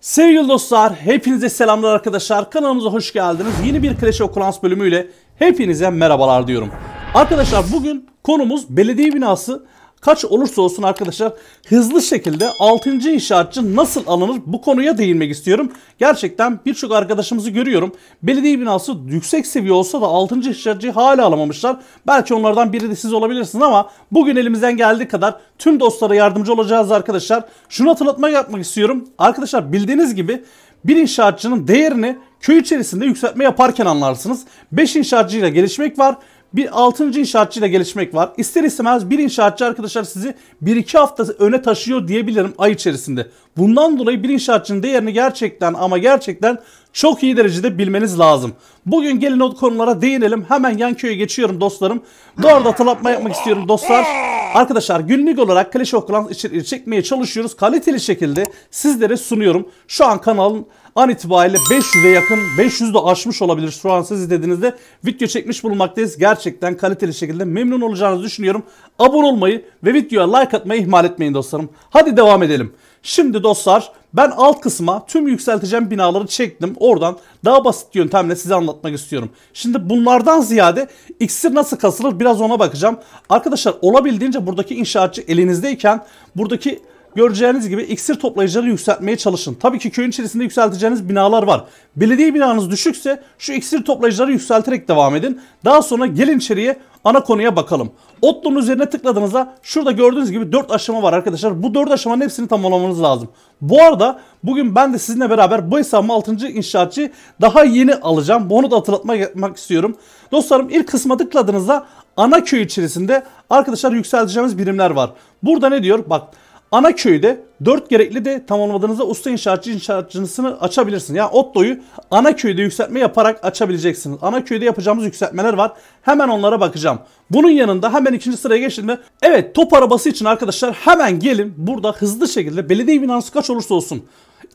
Sevgili dostlar, hepinize selamlar arkadaşlar. Kanalımıza hoş geldiniz. Yeni bir Clash okulans bölümüyle hepinize merhabalar diyorum. Arkadaşlar bugün konumuz belediye binası kaç olursa olsun arkadaşlar hızlı şekilde 6. inşaatçı nasıl alınır bu konuya değinmek istiyorum. Gerçekten birçok arkadaşımızı görüyorum. Belediye binası yüksek seviye olsa da 6. inşaatçıyı hala alamamışlar. Belki onlardan biri de siz olabilirsiniz ama bugün elimizden geldiği kadar tüm dostlara yardımcı olacağız arkadaşlar. Şunu hatırlatma yapmak istiyorum. Arkadaşlar bildiğiniz gibi bir inşaatçının değerini köy içerisinde yükseltme yaparken anlarsınız. 5 inşaatçıyla gelişmek var. Bir altıncı inşaatçıyla gelişmek var. İster istemez bir inşaatçı arkadaşlar sizi bir iki hafta öne taşıyor diyebilirim ay içerisinde. Bundan dolayı bir inşaatçının değerini gerçekten ama gerçekten çok iyi derecede bilmeniz lazım. Bugün gelin o konulara değinelim. Hemen yan köye geçiyorum dostlarım. Doğru hatırlatma yapmak istiyorum dostlar. Arkadaşlar günlük olarak Clash of Clans içeriği çekmeye çalışıyoruz. Kaliteli şekilde sizlere sunuyorum. Şu an kanalın An itibariyle 500'e yakın, 500'de aşmış olabilir şu an siz izlediğinizde. Video çekmiş bulunmaktayız. Gerçekten kaliteli şekilde memnun olacağınızı düşünüyorum. Abone olmayı ve videoya like atmayı ihmal etmeyin dostlarım. Hadi devam edelim. Şimdi dostlar ben alt kısma tüm yükselteceğim binaları çektim. Oradan daha basit yöntemle size anlatmak istiyorum. Şimdi bunlardan ziyade iksir nasıl kasılır biraz ona bakacağım. Arkadaşlar olabildiğince buradaki inşaatçı elinizdeyken buradaki göreceğiniz gibi iksir toplayıcıları yükseltmeye çalışın. Tabii ki köyün içerisinde yükselteceğiniz binalar var. Belediye binanız düşükse şu iksir toplayıcıları yükselterek devam edin. Daha sonra gelin içeriye ana konuya bakalım. Otlunun üzerine tıkladığınızda şurada gördüğünüz gibi 4 aşama var arkadaşlar. Bu 4 aşamanın hepsini tamamlamanız lazım. Bu arada bugün ben de sizinle beraber bu hesabımı 6. inşaatçı daha yeni alacağım. Bunu da hatırlatmak istiyorum. Dostlarım ilk kısma tıkladığınızda ana köy içerisinde arkadaşlar yükselteceğimiz birimler var. Burada ne diyor? Bak Ana köyde dört gerekli de tamamladığınızda usta inşaatçı inşaatçısını açabilirsiniz. Yani Otto'yu ana köyde yükseltme yaparak açabileceksiniz. Ana köyde yapacağımız yükseltmeler var. Hemen onlara bakacağım. Bunun yanında hemen ikinci sıraya geçtiğimde evet top arabası için arkadaşlar hemen gelin burada hızlı şekilde belediye binası kaç olursa olsun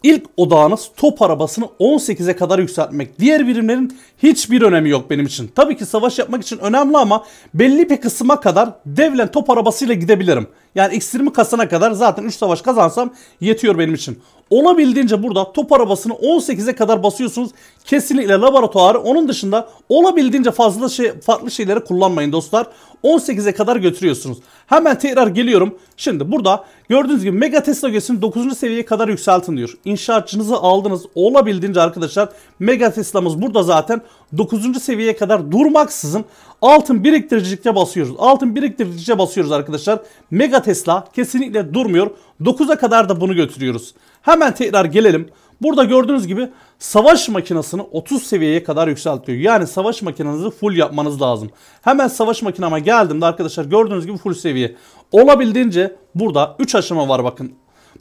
İlk odağınız top arabasını 18'e kadar yükseltmek. Diğer birimlerin hiçbir önemi yok benim için. Tabii ki savaş yapmak için önemli ama belli bir kısma kadar devlen top arabasıyla gidebilirim. Yani X20 kasana kadar zaten 3 savaş kazansam yetiyor benim için. Olabildiğince burada top arabasını 18'e kadar basıyorsunuz. Kesinlikle laboratuvarı onun dışında olabildiğince fazla şey, farklı şeyleri kullanmayın dostlar. 18'e kadar götürüyorsunuz. Hemen tekrar geliyorum. Şimdi burada gördüğünüz gibi Mega Tesla 9. seviyeye kadar yükseltin diyor inşaatçınızı aldınız. Olabildiğince arkadaşlar mega teslamız burada zaten 9. seviyeye kadar durmaksızın altın biriktiricilikte basıyoruz. Altın biriktiricilikte basıyoruz arkadaşlar. Mega tesla kesinlikle durmuyor. 9'a kadar da bunu götürüyoruz. Hemen tekrar gelelim. Burada gördüğünüz gibi savaş makinesini 30 seviyeye kadar yükseltiyor. Yani savaş makinenizi full yapmanız lazım. Hemen savaş makinama geldim de arkadaşlar gördüğünüz gibi full seviye. Olabildiğince burada 3 aşama var bakın.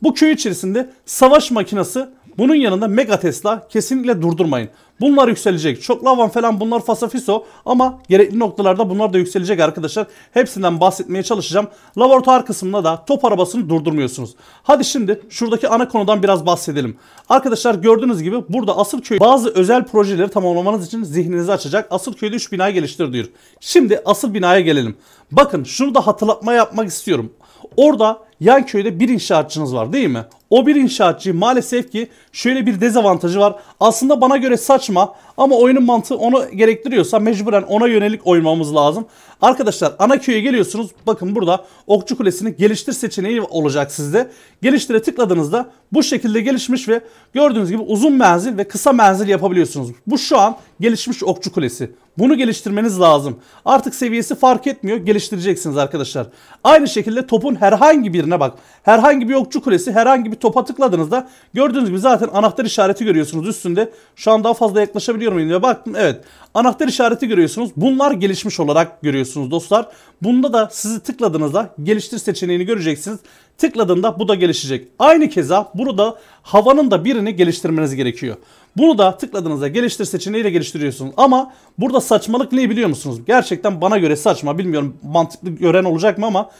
Bu köy içerisinde savaş makinası bunun yanında Mega Tesla kesinlikle durdurmayın. Bunlar yükselecek. Çok lavan falan bunlar fasafiso ama gerekli noktalarda bunlar da yükselecek arkadaşlar. Hepsinden bahsetmeye çalışacağım. Laboratuvar kısmında da top arabasını durdurmuyorsunuz. Hadi şimdi şuradaki ana konudan biraz bahsedelim. Arkadaşlar gördüğünüz gibi burada asıl köy bazı özel projeleri tamamlamanız için zihninizi açacak. Asıl köyde 3 bina geliştir diyor. Şimdi asıl binaya gelelim. Bakın şunu da hatırlatma yapmak istiyorum. Orada yan köyde bir inşaatçınız var değil mi? O bir inşaatçı maalesef ki şöyle bir dezavantajı var. Aslında bana göre saçma ama oyunun mantığı onu gerektiriyorsa mecburen ona yönelik oynamamız lazım. Arkadaşlar ana köye geliyorsunuz. Bakın burada Okçu kulesini geliştir seçeneği olacak sizde. Geliştire tıkladığınızda bu şekilde gelişmiş ve gördüğünüz gibi uzun menzil ve kısa menzil yapabiliyorsunuz. Bu şu an gelişmiş Okçu Kulesi. Bunu geliştirmeniz lazım. Artık seviyesi fark etmiyor. Geliştireceksiniz arkadaşlar. Aynı şekilde topun herhangi birine bak. Herhangi bir okçu kulesi, herhangi bir topa tıkladığınızda gördüğünüz gibi zaten anahtar işareti görüyorsunuz üstünde. Şu an daha fazla yaklaşabiliyor muyum diye baktım. Evet. Anahtar işareti görüyorsunuz. Bunlar gelişmiş olarak görüyorsunuz dostlar. Bunda da sizi tıkladığınızda geliştir seçeneğini göreceksiniz. Tıkladığında bu da gelişecek. Aynı keza burada havanın da birini geliştirmeniz gerekiyor. Bunu da tıkladığınızda geliştir seçeneğiyle geliştiriyorsunuz. Ama burada saçmalık ne biliyor musunuz? Gerçekten bana göre saçma. Bilmiyorum mantıklı gören olacak mı ama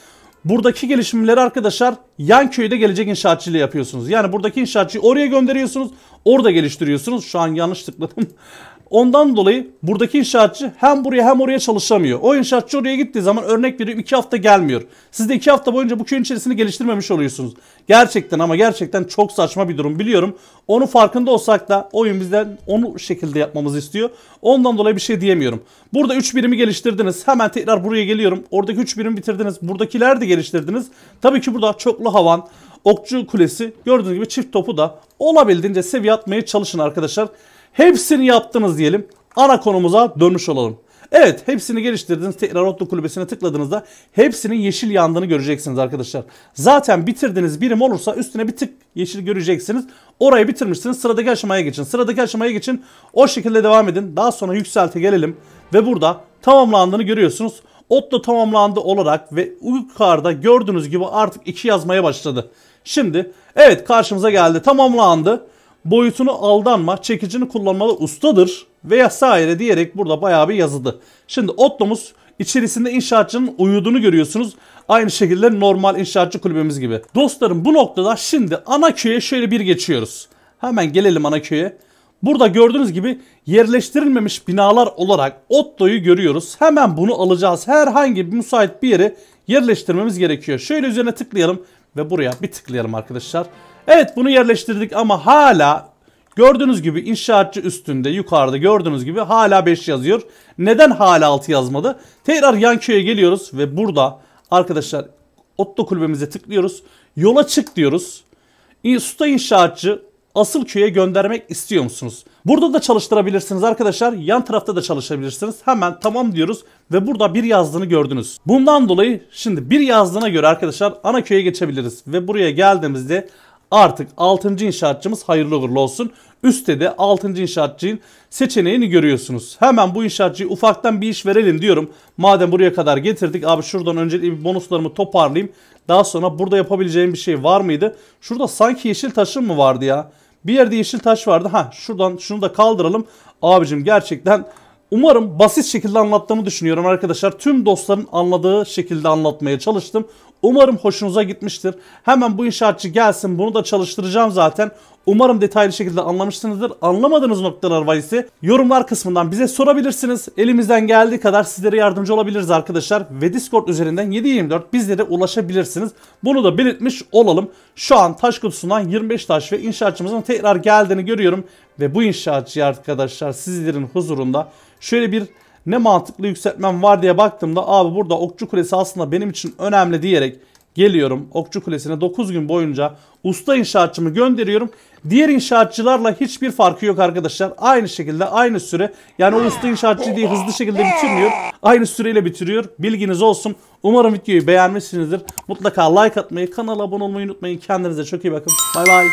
buradaki gelişimleri arkadaşlar yan köyde gelecek inşaatçıyla yapıyorsunuz. Yani buradaki inşaatçıyı oraya gönderiyorsunuz. Orada geliştiriyorsunuz. Şu an yanlış tıkladım. Ondan dolayı buradaki inşaatçı hem buraya hem oraya çalışamıyor. O inşaatçı oraya gittiği zaman örnek veriyorum 2 hafta gelmiyor. Siz de 2 hafta boyunca bu köyün içerisini geliştirmemiş oluyorsunuz. Gerçekten ama gerçekten çok saçma bir durum biliyorum. Onu farkında olsak da oyun bizden onu şekilde yapmamızı istiyor. Ondan dolayı bir şey diyemiyorum. Burada 3 birimi geliştirdiniz. Hemen tekrar buraya geliyorum. Oradaki 3 birimi bitirdiniz. Buradakiler de geliştirdiniz. Tabii ki burada çoklu havan, okçu kulesi gördüğünüz gibi çift topu da olabildiğince seviye atmaya çalışın arkadaşlar. Hepsini yaptınız diyelim. Ana konumuza dönmüş olalım. Evet hepsini geliştirdiniz. Tekrar Otlu Kulübesi'ne tıkladığınızda hepsinin yeşil yandığını göreceksiniz arkadaşlar. Zaten bitirdiğiniz birim olursa üstüne bir tık yeşil göreceksiniz. Orayı bitirmişsiniz. Sıradaki aşamaya geçin. Sıradaki aşamaya geçin. O şekilde devam edin. Daha sonra yükselte gelelim. Ve burada tamamlandığını görüyorsunuz. Otlu tamamlandı olarak ve yukarıda gördüğünüz gibi artık iki yazmaya başladı. Şimdi evet karşımıza geldi. Tamamlandı boyutunu aldanma, çekicini kullanmada ustadır veya saire diyerek burada bayağı bir yazıldı. Şimdi Otto'muz içerisinde inşaatçının uyuduğunu görüyorsunuz. Aynı şekilde normal inşaatçı kulübemiz gibi. Dostlarım bu noktada şimdi ana köye şöyle bir geçiyoruz. Hemen gelelim ana köye. Burada gördüğünüz gibi yerleştirilmemiş binalar olarak Otto'yu görüyoruz. Hemen bunu alacağız. Herhangi bir müsait bir yere yerleştirmemiz gerekiyor. Şöyle üzerine tıklayalım ve buraya bir tıklayalım arkadaşlar. Evet bunu yerleştirdik ama hala gördüğünüz gibi inşaatçı üstünde yukarıda gördüğünüz gibi hala 5 yazıyor. Neden hala 6 yazmadı? Tekrar yan köye geliyoruz ve burada arkadaşlar Otto kulübemize tıklıyoruz. Yola çık diyoruz. Usta inşaatçı asıl köye göndermek istiyor musunuz? Burada da çalıştırabilirsiniz arkadaşlar. Yan tarafta da çalışabilirsiniz. Hemen tamam diyoruz ve burada bir yazdığını gördünüz. Bundan dolayı şimdi bir yazdığına göre arkadaşlar ana köye geçebiliriz. Ve buraya geldiğimizde Artık 6. inşaatçımız hayırlı uğurlu olsun. Üstte de 6. inşaatçının seçeneğini görüyorsunuz. Hemen bu inşaatçıyı ufaktan bir iş verelim diyorum. Madem buraya kadar getirdik abi şuradan önce bonuslarımı toparlayayım. Daha sonra burada yapabileceğim bir şey var mıydı? Şurada sanki yeşil taşım mı vardı ya? Bir yerde yeşil taş vardı. Ha şuradan şunu da kaldıralım. Abicim gerçekten Umarım basit şekilde anlattığımı düşünüyorum arkadaşlar. Tüm dostların anladığı şekilde anlatmaya çalıştım. Umarım hoşunuza gitmiştir. Hemen bu inşaatçı gelsin. Bunu da çalıştıracağım zaten. Umarım detaylı şekilde anlamışsınızdır. Anlamadığınız noktalar var ise yorumlar kısmından bize sorabilirsiniz. Elimizden geldiği kadar sizlere yardımcı olabiliriz arkadaşlar. Ve Discord üzerinden 724 bizlere ulaşabilirsiniz. Bunu da belirtmiş olalım. Şu an taş kutusundan 25 taş ve inşaatçımızın tekrar geldiğini görüyorum. Ve bu inşaatçı arkadaşlar sizlerin huzurunda şöyle bir ne mantıklı yükseltmem var diye baktığımda abi burada okçu kulesi aslında benim için önemli diyerek Geliyorum Okçu Kulesi'ne 9 gün boyunca usta inşaatçımı gönderiyorum. Diğer inşaatçılarla hiçbir farkı yok arkadaşlar. Aynı şekilde aynı süre yani o usta inşaatçı diye hızlı şekilde bitirmiyor. Aynı süreyle bitiriyor. Bilginiz olsun. Umarım videoyu beğenmişsinizdir. Mutlaka like atmayı, kanala abone olmayı unutmayın. Kendinize çok iyi bakın. Bay bay.